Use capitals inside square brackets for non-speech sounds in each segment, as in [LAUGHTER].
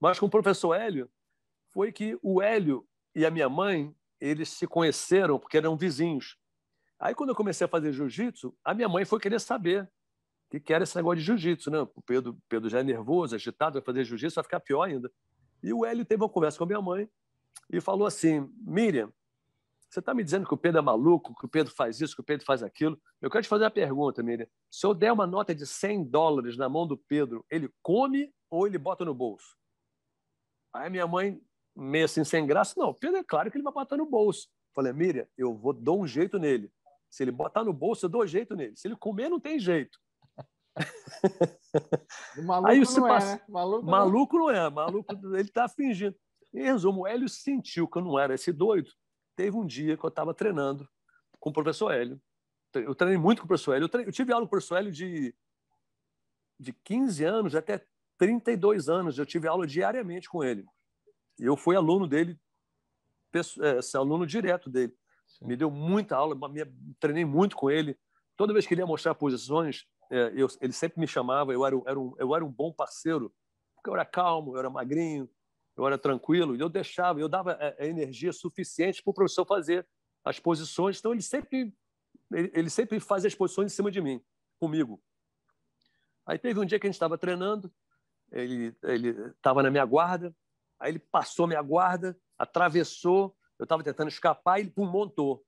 mas com o professor Hélio, foi que o Hélio e a minha mãe, eles se conheceram porque eram vizinhos. Aí, quando eu comecei a fazer jiu-jitsu, a minha mãe foi querer saber o que era esse negócio de jiu-jitsu. Né? O Pedro, Pedro já é nervoso, agitado, vai fazer jiu-jitsu, vai ficar pior ainda. E o Hélio teve uma conversa com a minha mãe e falou assim: Miriam, você está me dizendo que o Pedro é maluco, que o Pedro faz isso, que o Pedro faz aquilo. Eu quero te fazer uma pergunta, Miriam. Se eu der uma nota de 100 dólares na mão do Pedro, ele come ou ele bota no bolso? Aí minha mãe, meio assim, sem graça, não, Pedro, é claro que ele vai botar no bolso. Falei, Miriam, eu vou dar um jeito nele. Se ele botar no bolso, eu dou jeito nele. Se ele comer, não tem jeito. [LAUGHS] maluco Aí você não é, passa... né? Maluco, maluco não... não é, maluco, ele tá fingindo. Em resumo, o Hélio sentiu que eu não era esse doido. Teve um dia que eu estava treinando com o professor Hélio. Eu treinei muito com o professor Hélio. Eu, eu tive aula com o professor Hélio de, de 15 anos até 32 anos, eu tive aula diariamente com ele. Eu fui aluno dele, é, aluno direto dele. Sim. Me deu muita aula, me, treinei muito com ele. Toda vez que ele ia mostrar posições, é, eu, ele sempre me chamava. Eu era, era um, eu era um bom parceiro, porque eu era calmo, eu era magrinho, eu era tranquilo. E eu deixava, eu dava a, é, a energia suficiente para o professor fazer as posições. Então ele sempre, ele, ele sempre faz as posições em cima de mim, comigo. Aí teve um dia que a gente estava treinando, ele estava na minha guarda, aí ele passou minha guarda, atravessou, eu estava tentando escapar, e ele pum, montou.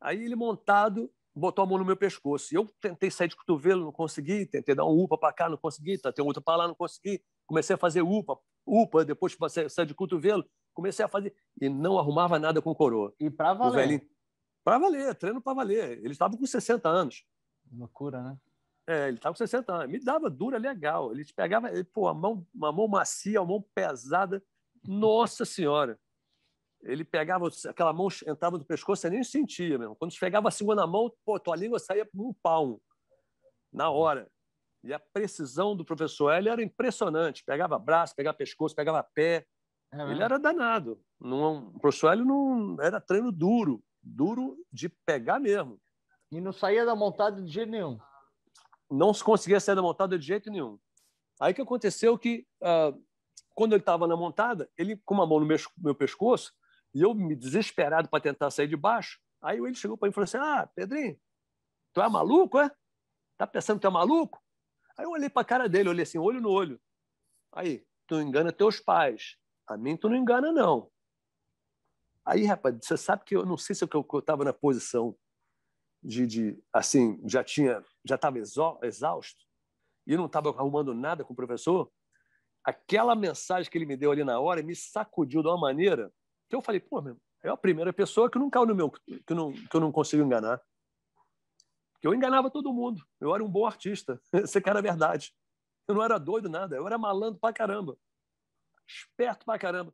Aí ele montado botou a mão no meu pescoço. E eu tentei sair de cotovelo, não consegui, tentei dar um upa para cá, não consegui, tentei outra para lá, não consegui. Comecei a fazer upa, upa, depois sair de cotovelo, comecei a fazer e não arrumava nada com o coroa. E para valer. Para valer, treino para valer. Ele estava com 60 anos. Loucura, né? É, ele estava com 60 anos. Me dava dura legal. Ele pegava, ele, pô, a mão, uma mão macia, uma mão pesada. Nossa Senhora! Ele pegava, aquela mão entrava no pescoço, você nem sentia mesmo. Quando pegava a segunda mão, pô, tua língua saía por um pau na hora. E a precisão do professor Hélio era impressionante. Pegava braço, pegava pescoço, pegava pé. É ele era danado. Não, o professor Hélio não, era treino duro, duro de pegar mesmo. E não saía da montada de jeito nenhum não se conseguia sair da montada de jeito nenhum. Aí que aconteceu que, uh, quando ele estava na montada, ele com uma mão no meu, meu pescoço, e eu me desesperado para tentar sair de baixo, aí ele chegou para mim e falou assim, ah, Pedrinho, tu é maluco, é? Tá pensando que tu é maluco? Aí eu olhei para a cara dele, olhei assim, olho no olho. Aí, tu engana teus pais. A mim tu não engana, não. Aí, rapaz, você sabe que eu não sei se eu estava na posição de, de assim, já tinha, já estava exausto e não estava arrumando nada com o professor, aquela mensagem que ele me deu ali na hora me sacudiu de uma maneira que eu falei, pô, meu, é a primeira pessoa que não caiu no meu, que não, que eu não consigo enganar. Que eu enganava todo mundo. Eu era um bom artista. Esse [LAUGHS] cara é verdade. Eu não era doido nada, eu era malandro pra caramba. Esperto pra caramba.